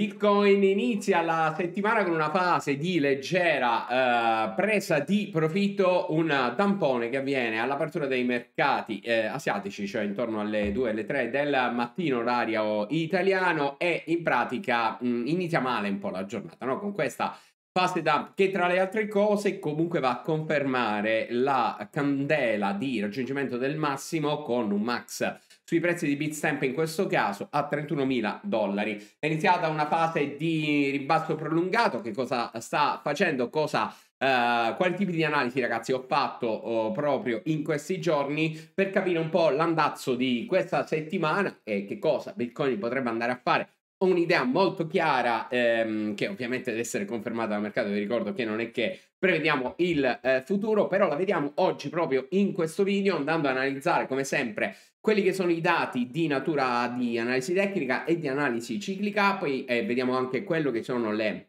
Bitcoin inizia la settimana con una fase di leggera eh, presa di profitto, un tampone che avviene all'apertura dei mercati eh, asiatici, cioè intorno alle 2 alle 3 del mattino orario italiano e in pratica mh, mm, inizia male un po' la giornata, no? Con questa fase dump che tra le altre cose comunque va a confermare la candela di raggiungimento del massimo con un max sui prezzi di Bitstamp in questo caso a 31.000 dollari. È iniziata una fase di ribasso prolungato, che cosa sta facendo, cosa Uh, quali tipi di analisi, ragazzi, ho fatto uh, proprio in questi giorni per capire un po' l'andazzo di questa settimana e che cosa Bitcoin potrebbe andare a fare. Ho un'idea molto chiara, ehm, che ovviamente deve essere confermata dal mercato. Vi ricordo che non è che prevediamo il eh, futuro, però la vediamo oggi proprio in questo video, andando ad analizzare come sempre quelli che sono i dati di natura di analisi tecnica e di analisi ciclica, poi eh, vediamo anche quello che sono le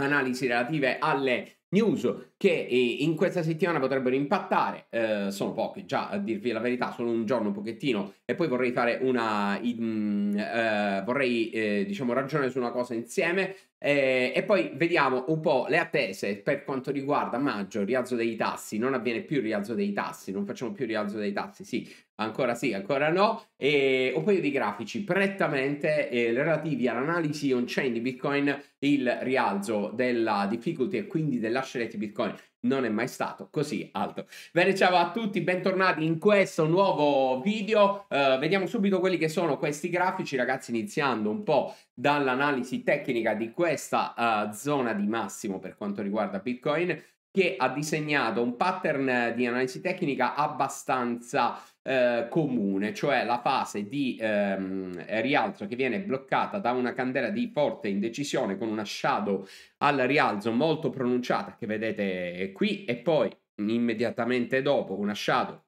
analisi relative alle news che eh, in questa settimana potrebbero impattare, eh, sono poche già a dirvi la verità, solo un giorno un pochettino e poi vorrei fare una, in, eh, vorrei eh, diciamo ragionare su una cosa insieme eh, e poi vediamo un po' le attese per quanto riguarda maggio, rialzo dei tassi, non avviene più il rialzo dei tassi, non facciamo più il rialzo dei tassi, sì, Ancora sì, ancora no. E un paio di grafici prettamente eh, relativi all'analisi on-chain di Bitcoin. Il rialzo della difficulty e quindi dell'ascent di Bitcoin non è mai stato così alto. Bene, ciao a tutti, bentornati in questo nuovo video. Eh, vediamo subito quelli che sono questi grafici, ragazzi, iniziando un po' dall'analisi tecnica di questa uh, zona di massimo per quanto riguarda Bitcoin che ha disegnato un pattern di analisi tecnica abbastanza eh, comune, cioè la fase di ehm, rialzo che viene bloccata da una candela di forte indecisione con una shadow al rialzo molto pronunciata che vedete qui e poi immediatamente dopo una shadow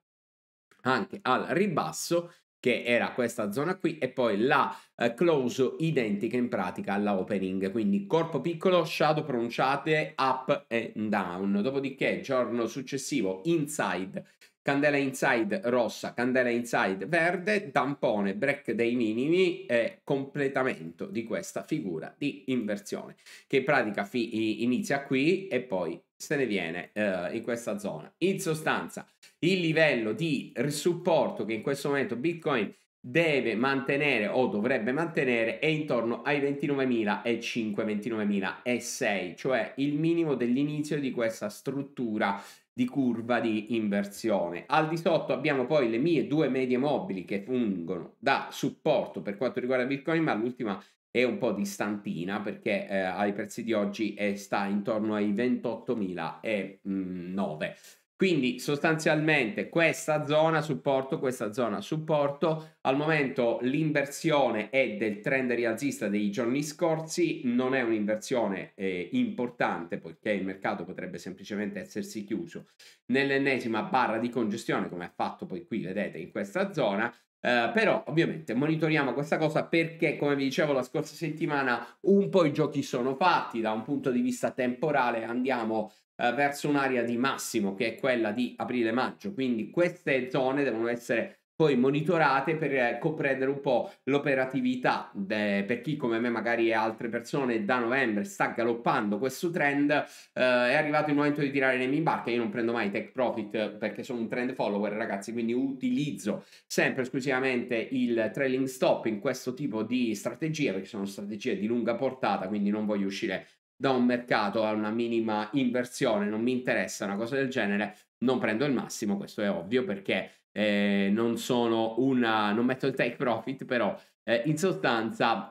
anche al ribasso che era questa zona qui e poi la eh, close identica in pratica alla opening quindi corpo piccolo shadow pronunciate up e down dopodiché giorno successivo inside candela inside rossa, candela inside verde, tampone, break dei minimi e completamento di questa figura di inversione che in pratica inizia qui e poi se ne viene eh, in questa zona. In sostanza, il livello di supporto che in questo momento Bitcoin deve mantenere o dovrebbe mantenere è intorno ai 29.005, 29.006, cioè il minimo dell'inizio di questa struttura di curva di inversione. Al di sotto abbiamo poi le mie due medie mobili che fungono da supporto per quanto riguarda Bitcoin, ma l'ultima e un po' distantina perché eh, ai prezzi di oggi è, sta intorno ai 28.009. Mm, Quindi sostanzialmente questa zona supporto, questa zona supporto, al momento l'inversione è del trend rialzista dei giorni scorsi, non è un'inversione eh, importante poiché il mercato potrebbe semplicemente essersi chiuso nell'ennesima barra di congestione come ha fatto poi qui vedete in questa zona, eh, però ovviamente monitoriamo questa cosa perché, come vi dicevo la scorsa settimana, un po' i giochi sono fatti da un punto di vista temporale, andiamo uh, verso un'area di massimo che è quella di aprile-maggio, quindi queste zone devono essere poi monitorate per eh, comprendere un po' l'operatività de, per chi come me magari e altre persone da novembre sta galoppando questo trend eh, è arrivato il momento di tirare le mie barche io non prendo mai tech profit perché sono un trend follower ragazzi quindi utilizzo sempre esclusivamente il trailing stop in questo tipo di strategie perché sono strategie di lunga portata quindi non voglio uscire da un mercato a una minima inversione non mi interessa una cosa del genere non prendo il massimo, questo è ovvio perché eh, non sono una, non metto il take profit, però eh, in sostanza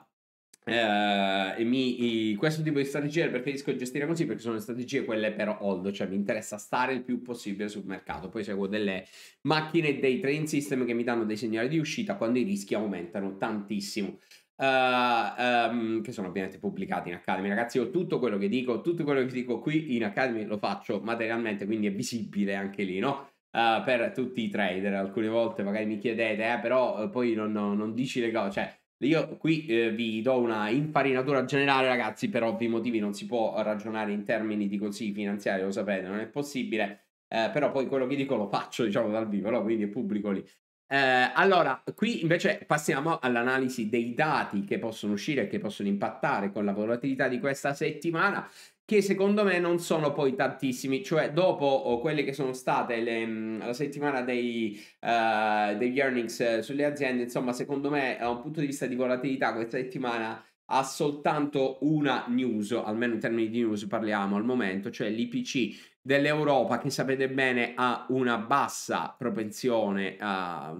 eh, mi, i, questo tipo di strategie preferisco gestire così perché sono strategie quelle per hold, cioè mi interessa stare il più possibile sul mercato. Poi seguo delle macchine, dei trading system che mi danno dei segnali di uscita quando i rischi aumentano tantissimo. Uh, um, che sono ovviamente pubblicati in Academy. Ragazzi, io tutto quello che dico, tutto quello che dico qui in Academy lo faccio materialmente, quindi è visibile anche lì, no? Uh, per tutti i trader, alcune volte magari mi chiedete, eh, però eh, poi non, non, non, dici le cose, cioè io qui eh, vi do una infarinatura generale, ragazzi, per ovvi motivi non si può ragionare in termini di consigli finanziari, lo sapete, non è possibile. Eh, però poi quello che dico lo faccio diciamo dal vivo, no? quindi pubblico lì. Eh, allora, qui invece passiamo all'analisi dei dati che possono uscire e che possono impattare con la volatilità di questa settimana che secondo me non sono poi tantissimi, cioè dopo oh, quelle che sono state le, mm, la settimana dei, uh, degli earnings eh, sulle aziende, insomma secondo me da un punto di vista di volatilità questa settimana ha soltanto una news, almeno in termini di news parliamo al momento, cioè l'IPC dell'Europa che sapete bene ha una bassa propensione a,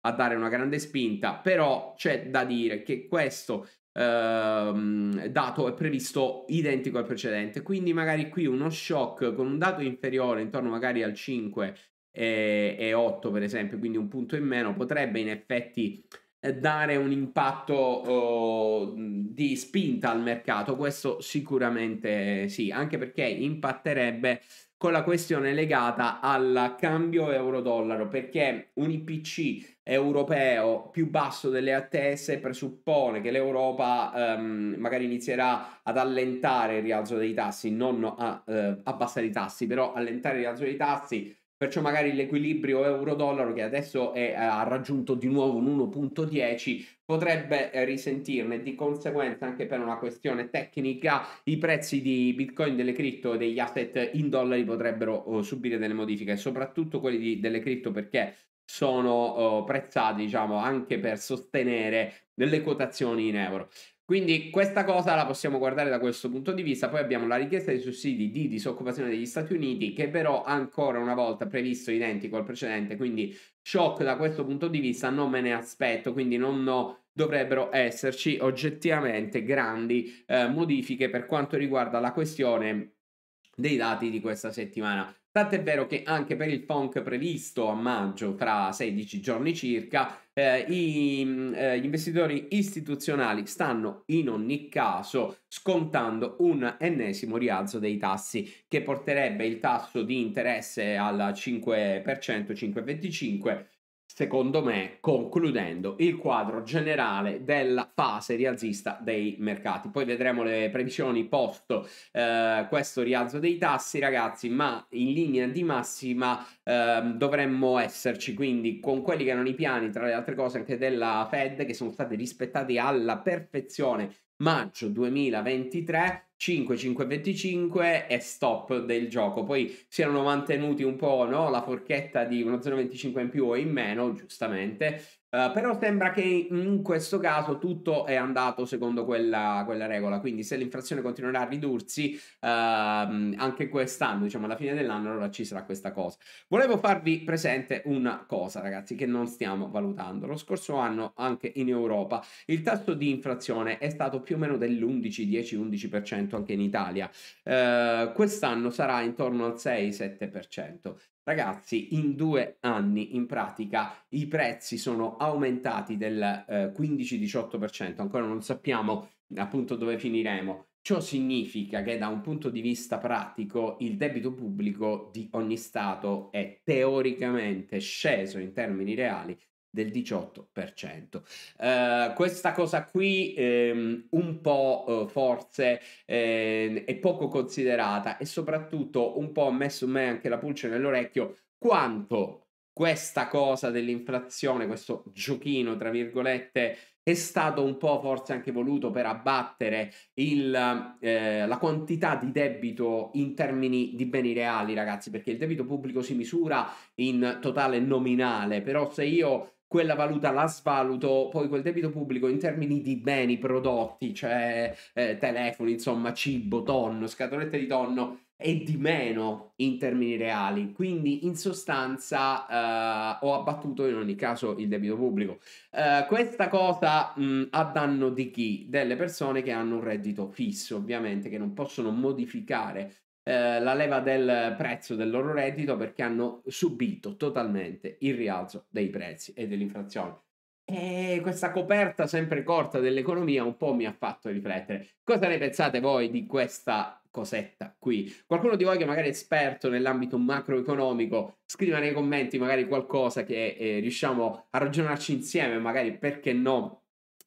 a dare una grande spinta, però c'è da dire che questo ehm, dato è previsto identico al precedente, quindi magari qui uno shock con un dato inferiore intorno magari al 5 e, e 8 per esempio, quindi un punto in meno potrebbe in effetti eh, dare un impatto oh, di spinta al mercato, questo sicuramente sì, anche perché impatterebbe con la questione legata al cambio euro-dollaro, perché un IPC europeo più basso delle attese presuppone che l'Europa ehm, magari inizierà ad allentare il rialzo dei tassi, non a, eh, abbassare i tassi, però allentare il rialzo dei tassi Perciò magari l'equilibrio euro-dollaro che adesso è, eh, ha raggiunto di nuovo un 1.10 potrebbe eh, risentirne di conseguenza anche per una questione tecnica i prezzi di bitcoin delle cripto e degli asset in dollari potrebbero oh, subire delle modifiche soprattutto quelli di, delle cripto perché sono oh, prezzati diciamo anche per sostenere delle quotazioni in euro quindi questa cosa la possiamo guardare da questo punto di vista. Poi abbiamo la richiesta di sussidi di disoccupazione degli Stati Uniti, che però ancora una volta previsto identico al precedente, quindi shock da questo punto di vista non me ne aspetto, quindi non no, dovrebbero esserci oggettivamente grandi eh, modifiche per quanto riguarda la questione dei dati di questa settimana. Tant'è vero che anche per il funk previsto a maggio, tra 16 giorni circa, eh, i, mm, eh, gli investitori istituzionali stanno in ogni caso scontando un ennesimo rialzo dei tassi che porterebbe il tasso di interesse al 5%, 5,25% secondo me, concludendo il quadro generale della fase rialzista dei mercati. Poi vedremo le previsioni post eh, questo rialzo dei tassi, ragazzi, ma in linea di massima eh, dovremmo esserci, quindi con quelli che erano i piani, tra le altre cose anche della Fed, che sono stati rispettati alla perfezione maggio 2023 5, 5, 25 e stop del gioco. Poi si erano mantenuti un po' no? la forchetta di 1,025 in più o in meno, giustamente. Uh, però sembra che in questo caso tutto è andato secondo quella, quella regola, quindi se l'inflazione continuerà a ridursi uh, anche quest'anno, diciamo alla fine dell'anno, allora ci sarà questa cosa. Volevo farvi presente una cosa, ragazzi, che non stiamo valutando. Lo scorso anno anche in Europa il tasso di inflazione è stato più o meno dell'11, 10, 11% 6% anche in Italia. Eh, quest'anno sarà intorno al 6-7%. Ragazzi, in due anni in pratica i prezzi sono aumentati del eh, 15-18%, ancora non sappiamo appunto dove finiremo. Ciò significa che da un punto di vista pratico il debito pubblico di ogni Stato è teoricamente sceso in termini reali del 18%. Uh, eh, questa cosa qui ehm, un po' eh, forse eh, è poco considerata e soprattutto un po' ha messo me anche la pulce nell'orecchio quanto questa cosa dell'inflazione, questo giochino tra virgolette è stato un po' forse anche voluto per abbattere il, eh, la quantità di debito in termini di beni reali, ragazzi, perché il debito pubblico si misura in totale nominale, però se io quella valuta la svaluto, poi quel debito pubblico in termini di beni, prodotti, cioè eh, telefoni, insomma, cibo, tonno, scatolette di tonno, è di meno in termini reali. Quindi, in sostanza, eh, ho abbattuto in ogni caso il debito pubblico. Eh, questa cosa mh, a danno di chi? Delle persone che hanno un reddito fisso, ovviamente, che non possono modificare eh, la leva del prezzo del loro reddito perché hanno subito totalmente il rialzo dei prezzi e dell'inflazione. E questa coperta sempre corta dell'economia un po' mi ha fatto riflettere. Cosa ne pensate voi di questa cosetta qui? Qualcuno di voi che magari è esperto nell'ambito macroeconomico, scriva nei commenti magari qualcosa che eh, riusciamo a ragionarci insieme, magari perché no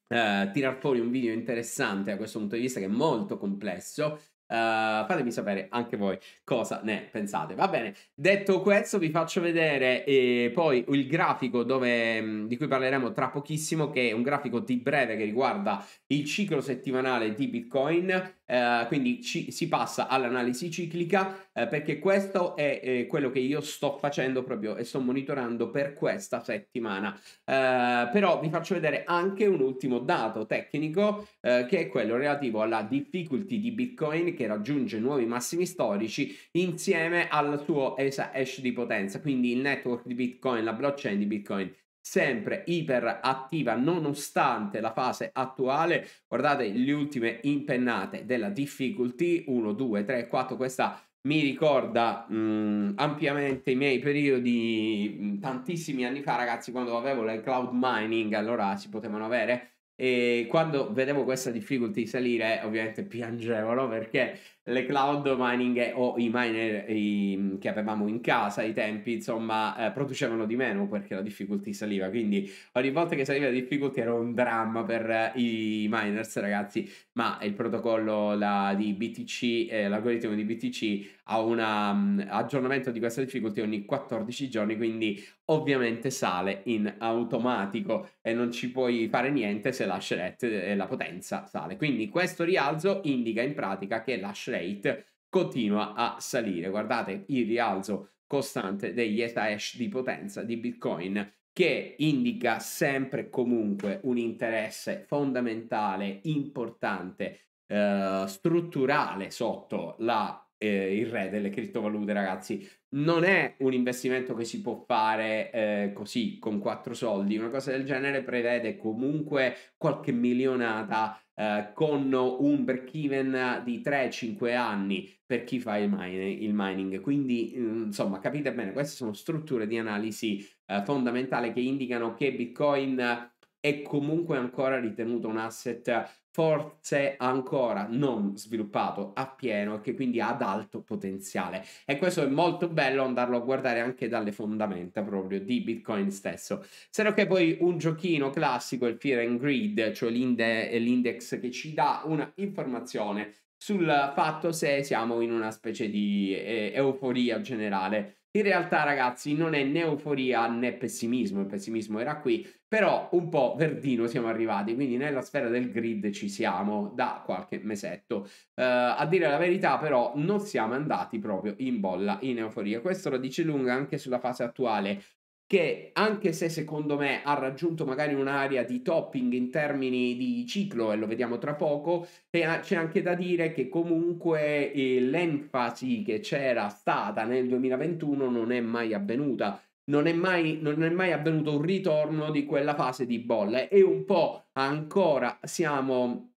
eh, tirar fuori un video interessante a questo punto di vista che è molto complesso Uh, fatemi sapere anche voi cosa ne pensate. Va bene, detto questo, vi faccio vedere eh, poi il grafico dove, di cui parleremo tra pochissimo, che è un grafico di breve che riguarda il ciclo settimanale di Bitcoin. Eh, quindi ci, si passa all'analisi ciclica eh, perché questo è eh, quello che io sto facendo proprio e sto monitorando per questa settimana. Eh, però vi faccio vedere anche un ultimo dato tecnico eh, che è quello relativo alla difficulty di Bitcoin che raggiunge nuovi massimi storici insieme al suo ESA hash di potenza, quindi il network di Bitcoin, la blockchain di Bitcoin sempre iperattiva nonostante la fase attuale. Guardate le ultime impennate della difficulty 1, 2, 3, 4. Questa mi ricorda mh, mm, ampiamente i miei periodi mh, mm, tantissimi anni fa, ragazzi, quando avevo le cloud mining, allora si potevano avere. E quando vedevo questa difficulty salire, ovviamente piangevano perché le cloud mining o i miner i, che avevamo in casa ai tempi, insomma, eh, producevano di meno perché la difficolty saliva. Quindi ogni volta che saliva la difficolty era un dramma per eh, i miners, ragazzi. Ma il protocollo la, di BTC, eh, l'algoritmo di BTC ha un um, mm, aggiornamento di questa difficolty ogni 14 giorni, quindi ovviamente sale in automatico e non ci puoi fare niente se la shred, eh, la potenza sale. Quindi questo rialzo indica in pratica che la shred Slate continua a salire. Guardate il rialzo costante degli ETH di potenza di Bitcoin che indica sempre e comunque un interesse fondamentale, importante, eh, strutturale sotto la eh, il re delle criptovalute, ragazzi. Non è un investimento che si può fare eh, così con quattro soldi. Una cosa del genere prevede comunque qualche milionata eh, con un break even di 3-5 anni per chi fa il mining, il mining. Quindi mm, insomma capite bene, queste sono strutture di analisi eh, fondamentale che indicano che Bitcoin è comunque ancora ritenuto un asset forse ancora non sviluppato appieno e che quindi ad alto potenziale e questo è molto bello andarlo a guardare anche dalle fondamenta proprio di Bitcoin stesso se no che poi un giochino classico il Fear and Greed cioè l'inde- l'index che ci dà una informazione sul fatto se siamo in una specie di eh, euforia generale in realtà, ragazzi, non è né euforia né pessimismo, il pessimismo era qui, però un po' verdino siamo arrivati, quindi nella sfera del grid ci siamo da qualche mesetto. Eh, a dire la verità, però, non siamo andati proprio in bolla in euforia. Questo lo dice lunga anche sulla fase attuale che anche se secondo me ha raggiunto magari un'area di topping in termini di ciclo e lo vediamo tra poco, c'è anche da dire che comunque eh, l'enfasi che c'era stata nel 2021 non è mai avvenuta. Non è, mai, non è mai avvenuto un ritorno di quella fase di bolle e un po' ancora siamo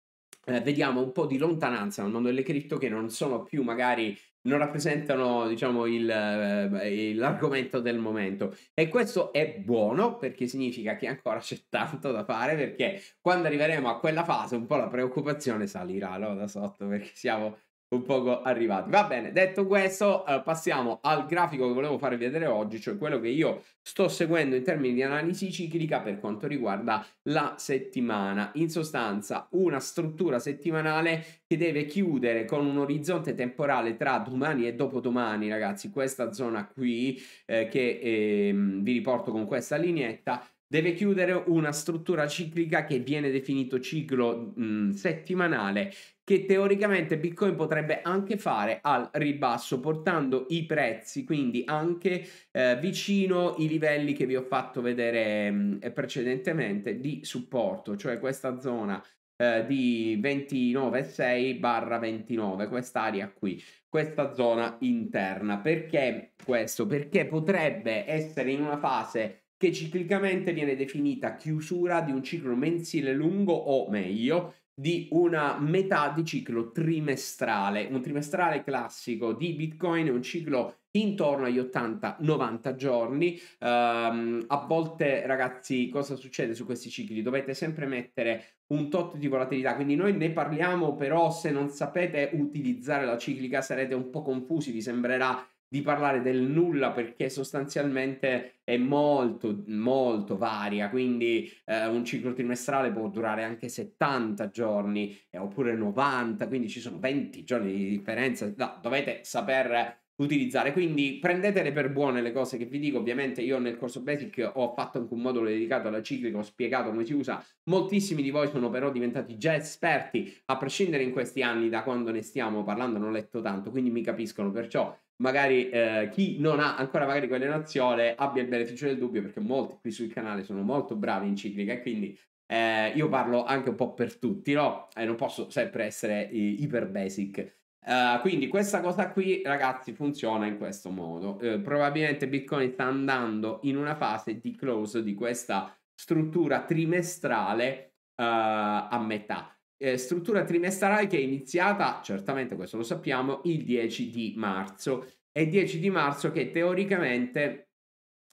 eh, vediamo un po' di lontananza dal mondo delle cripto che non sono più magari non rappresentano diciamo, il, eh, eh, l'argomento del momento e questo è buono perché significa che ancora c'è tanto da fare perché quando arriveremo a quella fase un po' la preoccupazione salirà no? da sotto perché siamo un poco arrivati. Va bene, detto questo, eh, passiamo al grafico che volevo farvi vedere oggi, cioè quello che io sto seguendo in termini di analisi ciclica per quanto riguarda la settimana. In sostanza, una struttura settimanale che deve chiudere con un orizzonte temporale tra domani e dopodomani, ragazzi, questa zona qui eh, che eh, vi riporto con questa lineetta deve chiudere una struttura ciclica che viene definito ciclo mh, mm, settimanale che teoricamente Bitcoin potrebbe anche fare al ribasso portando i prezzi quindi anche eh, vicino i livelli che vi ho fatto vedere mh, mm, precedentemente di supporto cioè questa zona eh, di 29,6 barra 29 quest'area qui questa zona interna perché questo perché potrebbe essere in una fase che ciclicamente viene definita chiusura di un ciclo mensile lungo o meglio di una metà di ciclo trimestrale. Un trimestrale classico di Bitcoin è un ciclo intorno agli 80-90 giorni. Um, a volte, ragazzi, cosa succede su questi cicli? Dovete sempre mettere un tot di volatilità, quindi noi ne parliamo, però se non sapete utilizzare la ciclica sarete un po' confusi, vi sembrerà di parlare del nulla perché sostanzialmente è molto molto varia quindi eh, un ciclo trimestrale può durare anche 70 giorni eh, oppure 90 quindi ci sono 20 giorni di differenza no, dovete saper utilizzare. Quindi prendetele per buone le cose che vi dico. Ovviamente io nel corso Basic ho fatto anche un modulo dedicato alla ciclica, ho spiegato come si usa. Moltissimi di voi sono però diventati già esperti, a prescindere in questi anni da quando ne stiamo parlando, non ho letto tanto, quindi mi capiscono. Perciò magari eh, chi non ha ancora magari quelle nozioni abbia il beneficio del dubbio, perché molti qui sul canale sono molto bravi in ciclica e quindi... Eh, io parlo anche un po' per tutti, no? E eh, non posso sempre essere eh, iper basic. Uh, quindi questa cosa qui, ragazzi, funziona in questo modo. Uh, probabilmente Bitcoin sta andando in una fase di close di questa struttura trimestrale uh, a metà. Eh, struttura trimestrale che è iniziata, certamente questo lo sappiamo, il 10 di marzo. E 10 di marzo che teoricamente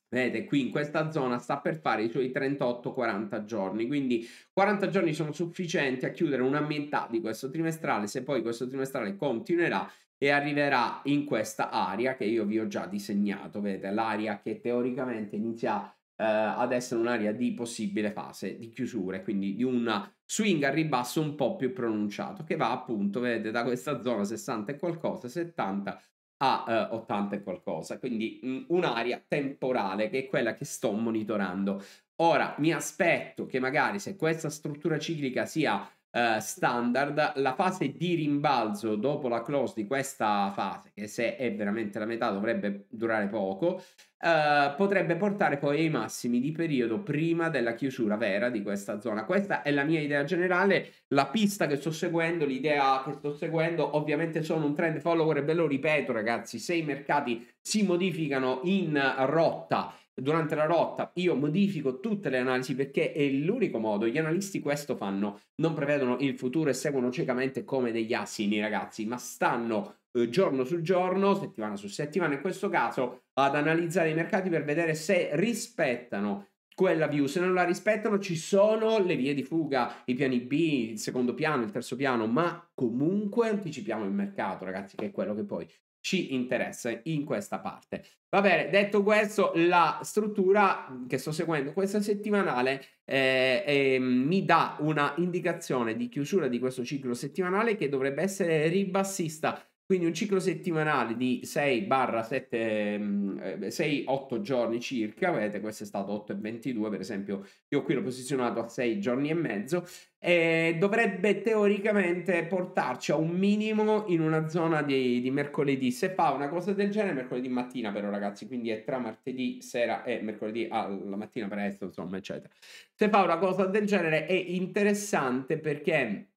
Vedete, qui in questa zona sta per fare i suoi 38-40 giorni, quindi 40 giorni sono sufficienti a chiudere una metà di questo trimestrale, se poi questo trimestrale continuerà e arriverà in questa area che io vi ho già disegnato, vedete, l'area che teoricamente inizia eh, ad essere un'area di possibile fase di chiusura, quindi di un swing al ribasso un po' più pronunciato, che va appunto, vedete, da questa zona 60 e qualcosa, 70 a eh, 80 e qualcosa, quindi mh, mm, un'area temporale che è quella che sto monitorando. Ora mi aspetto che magari se questa struttura ciclica sia eh, standard, la fase di rimbalzo dopo la close di questa fase, che se è veramente la metà dovrebbe durare poco, eh, potrebbe portare poi ai massimi di periodo prima della chiusura vera di questa zona. Questa è la mia idea generale, la pista che sto seguendo, l'idea che sto seguendo, ovviamente sono un trend follower e ve lo ripeto ragazzi, se i mercati si modificano in rotta durante la rotta io modifico tutte le analisi perché è l'unico modo, gli analisti questo fanno, non prevedono il futuro e seguono ciecamente come degli assini ragazzi, ma stanno eh, giorno su giorno, settimana su settimana in questo caso, ad analizzare i mercati per vedere se rispettano quella view, se non la rispettano ci sono le vie di fuga, i piani B, il secondo piano, il terzo piano, ma comunque anticipiamo il mercato ragazzi, che è quello che poi ci interessa in questa parte. Va bene, detto questo, la struttura che sto seguendo questa settimanale eh, eh, mi dà una indicazione di chiusura di questo ciclo settimanale che dovrebbe essere ribassista quindi un ciclo settimanale di 6-8 mm, eh, giorni circa, vedete questo è stato 8,22 per esempio, io qui l'ho posizionato a 6 giorni e mezzo, e dovrebbe teoricamente portarci a un minimo in una zona di, di, mercoledì, se fa una cosa del genere mercoledì mattina però ragazzi, quindi è tra martedì sera e mercoledì alla mattina presto insomma eccetera. Se fa una cosa del genere è interessante perché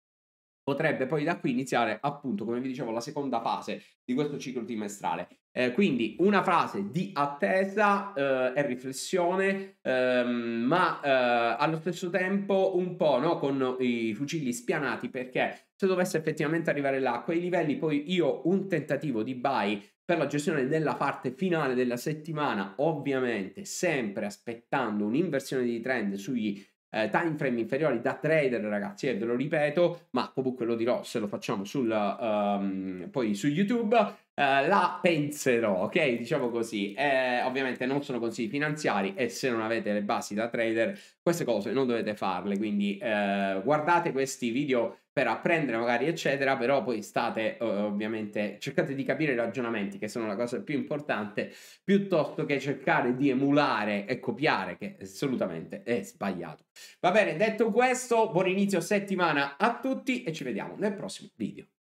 potrebbe poi da qui iniziare appunto, come vi dicevo, la seconda fase di questo ciclo trimestrale. Eh, quindi una fase di attesa eh, e riflessione, ehm, ma eh, allo stesso tempo un po' no, con i fucili spianati perché se dovesse effettivamente arrivare là a quei livelli, poi io un tentativo di buy per la gestione della parte finale della settimana, ovviamente sempre aspettando un'inversione di trend sugli eh, time frame inferiori da trader ragazzi e ve lo ripeto ma comunque lo dirò se lo facciamo sul, um, poi su youtube eh, la penserò, ok? Diciamo così. Eh, ovviamente non sono consigli finanziari e se non avete le basi da trader, queste cose non dovete farle. Quindi eh, guardate questi video per apprendere, magari, eccetera. Però poi state eh, ovviamente cercate di capire i ragionamenti, che sono la cosa più importante, piuttosto che cercare di emulare e copiare, che assolutamente è sbagliato. Va bene, detto questo, buon inizio settimana a tutti e ci vediamo nel prossimo video.